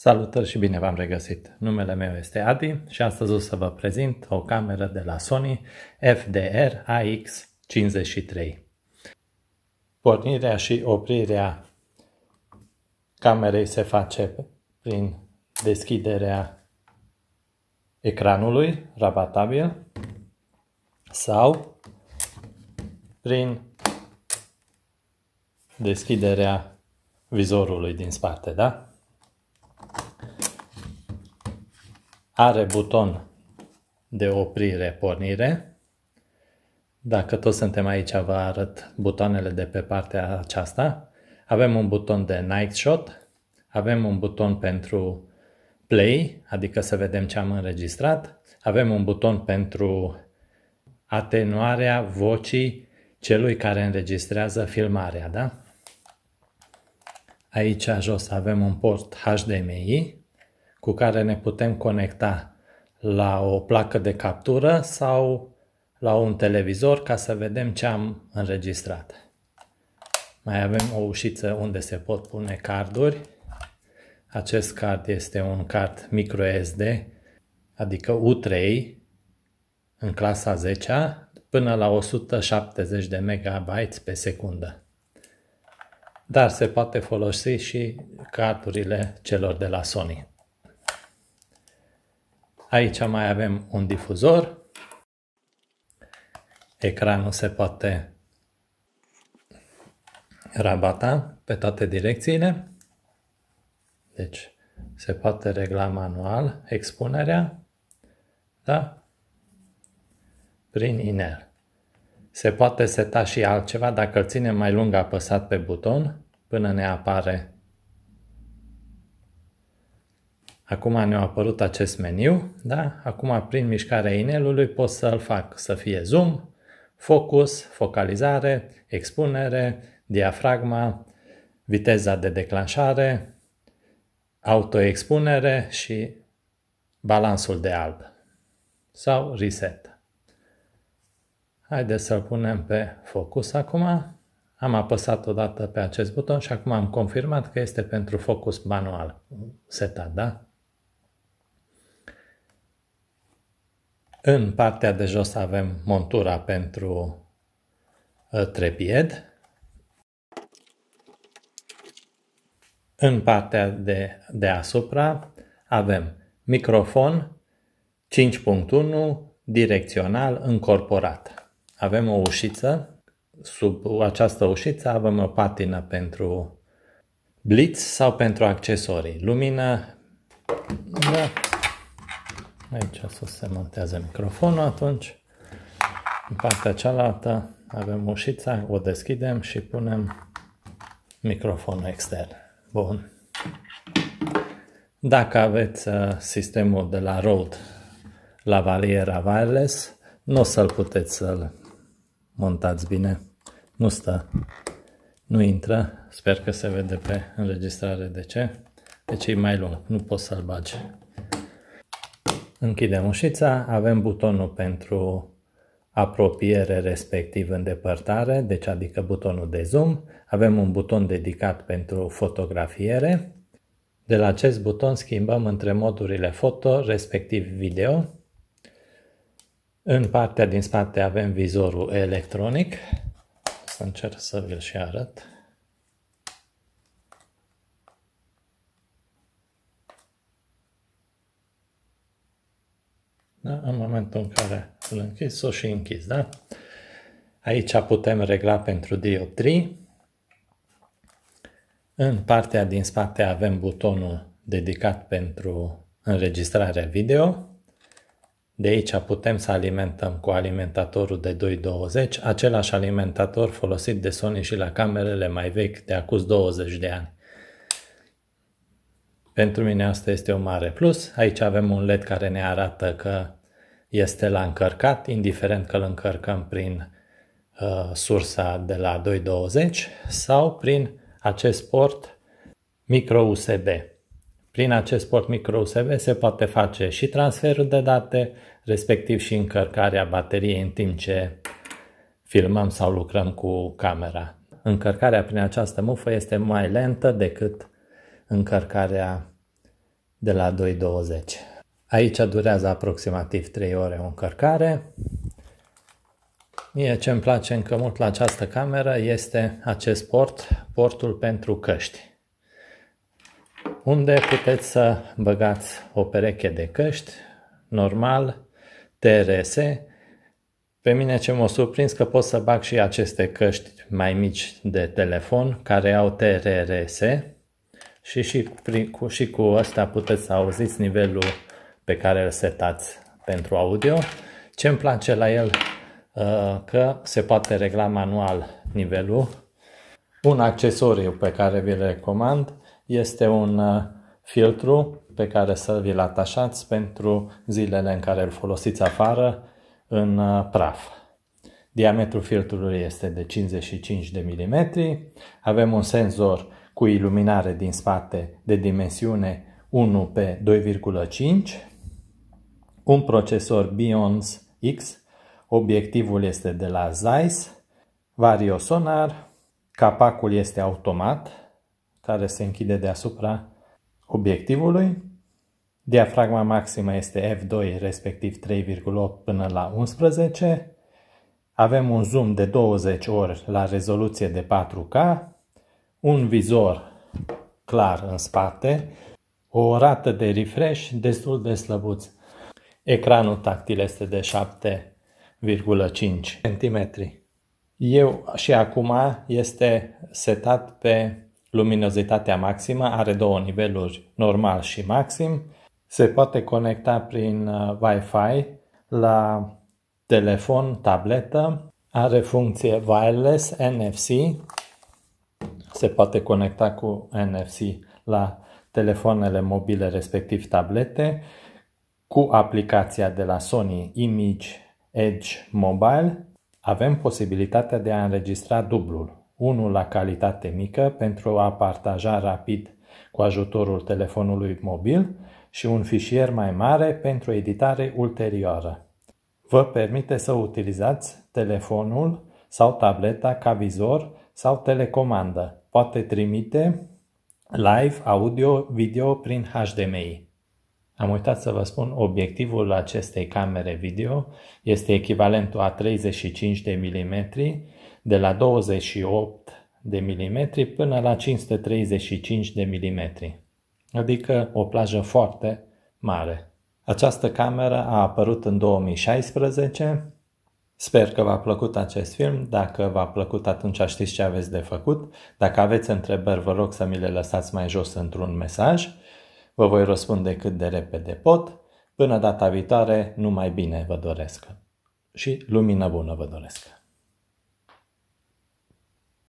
Salutări și bine v-am regăsit! Numele meu este Adi și astăzi o să vă prezint o cameră de la Sony FDR AX53. Pornirea și oprirea camerei se face prin deschiderea ecranului rabatabil sau prin deschiderea vizorului din spate, da? are buton de oprire pornire. Dacă tot suntem aici, vă arăt butoanele de pe partea aceasta. Avem un buton de night shot, avem un buton pentru play, adică să vedem ce am înregistrat, avem un buton pentru atenuarea vocii celui care înregistrează filmarea, da? Aici jos avem un port HDMI, cu care ne putem conecta la o placă de captură sau la un televizor ca să vedem ce am înregistrat. Mai avem o ușiță unde se pot pune carduri. Acest card este un card microSD, adică U3, în clasa 10 până la 170 de MB pe secundă. Dar se poate folosi și cardurile celor de la Sony. Aici mai avem un difuzor. Ecranul se poate rabata pe toate direcțiile. Deci se poate regla manual expunerea da? prin inel. Se poate seta și altceva dacă îl ținem mai lung apăsat pe buton până ne apare Acum ne-a apărut acest meniu, da? Acum prin mișcarea inelului pot să-l fac să fie zoom, focus, focalizare, expunere, diafragma, viteza de declanșare, autoexpunere și balansul de alb sau reset. Haideți să-l punem pe focus acum. Am apăsat odată pe acest buton și acum am confirmat că este pentru focus manual setat, da? În partea de jos avem montura pentru uh, trepied. În partea de deasupra avem microfon 5.1 direcțional încorporat. Avem o ușiță, sub această ușiță avem o patină pentru blitz sau pentru accesorii, lumină, da. Aici o să se montează microfonul atunci. În partea cealaltă avem ușița, o deschidem și punem microfonul extern. Bun. Dacă aveți uh, sistemul de la Rode la valiera wireless, nu o să-l puteți să-l montați bine. Nu stă, nu intră. Sper că se vede pe înregistrare de ce. Deci e mai lung, nu poți să-l bagi. Închidem ușița, avem butonul pentru apropiere respectiv îndepărtare, deci adică butonul de zoom, avem un buton dedicat pentru fotografiere. De la acest buton schimbăm între modurile foto respectiv video. În partea din spate avem vizorul electronic, să încerc să vi-l și arăt. Da? În momentul în care îl închizi, o și închizi. Da? Aici putem regla pentru dioptrii. În partea din spate avem butonul dedicat pentru înregistrarea video. De aici putem să alimentăm cu alimentatorul de 220, același alimentator folosit de Sony și la camerele mai vechi de acus 20 de ani. Pentru mine asta este un mare plus. Aici avem un LED care ne arată că este la încărcat, indiferent că îl încărcăm prin uh, sursa de la 220 sau prin acest port micro USB. Prin acest port micro USB se poate face și transferul de date, respectiv și încărcarea bateriei în timp ce filmăm sau lucrăm cu camera. Încărcarea prin această mufă este mai lentă decât încărcarea de la 220. Aici durează aproximativ 3 ore o încărcare. Mie ce îmi place încă mult la această cameră este acest port, portul pentru căști, unde puteți să băgați o pereche de căști, normal, TRS. Pe mine ce m-a surprins că pot să bag și aceste căști mai mici de telefon care au TRS și, și, cu, și cu asta puteți să auziți nivelul pe care îl setați pentru audio. Ce îmi place la el uh, că se poate regla manual nivelul. Un accesoriu pe care vi-l recomand este un uh, filtru pe care să vi-l atașați pentru zilele în care îl folosiți afară în uh, praf. Diametrul filtrului este de 55 de mm. Avem un senzor cu iluminare din spate de dimensiune 1 pe 2,5 un procesor Bions X, obiectivul este de la Zeiss, variosonar, capacul este automat, care se închide deasupra obiectivului, diafragma maximă este f2, respectiv 3,8 până la 11, avem un zoom de 20 ori la rezoluție de 4K, un vizor clar în spate, o rată de refresh destul de slăbuță. Ecranul tactil este de 7,5 cm. Eu și acum este setat pe luminozitatea maximă, are două niveluri, normal și maxim. Se poate conecta prin uh, Wi-Fi la telefon, tabletă, are funcție wireless NFC, se poate conecta cu NFC la telefoanele mobile, respectiv tablete, cu aplicația de la Sony Image Edge Mobile avem posibilitatea de a înregistra dublul, unul la calitate mică pentru a partaja rapid cu ajutorul telefonului mobil și un fișier mai mare pentru editare ulterioară. Vă permite să utilizați telefonul sau tableta ca vizor sau telecomandă. Poate trimite live audio-video prin HDMI. Am uitat să vă spun, obiectivul acestei camere video este echivalentul a 35 de mm de la 28 de mm până la 535 de mm, adică o plajă foarte mare. Această cameră a apărut în 2016. Sper că v-a plăcut acest film. Dacă v-a plăcut, atunci știți ce aveți de făcut. Dacă aveți întrebări, vă rog să mi le lăsați mai jos într-un mesaj. Vă voi răspunde cât de repede pot. Până data viitoare, numai bine vă doresc și lumină bună vă doresc.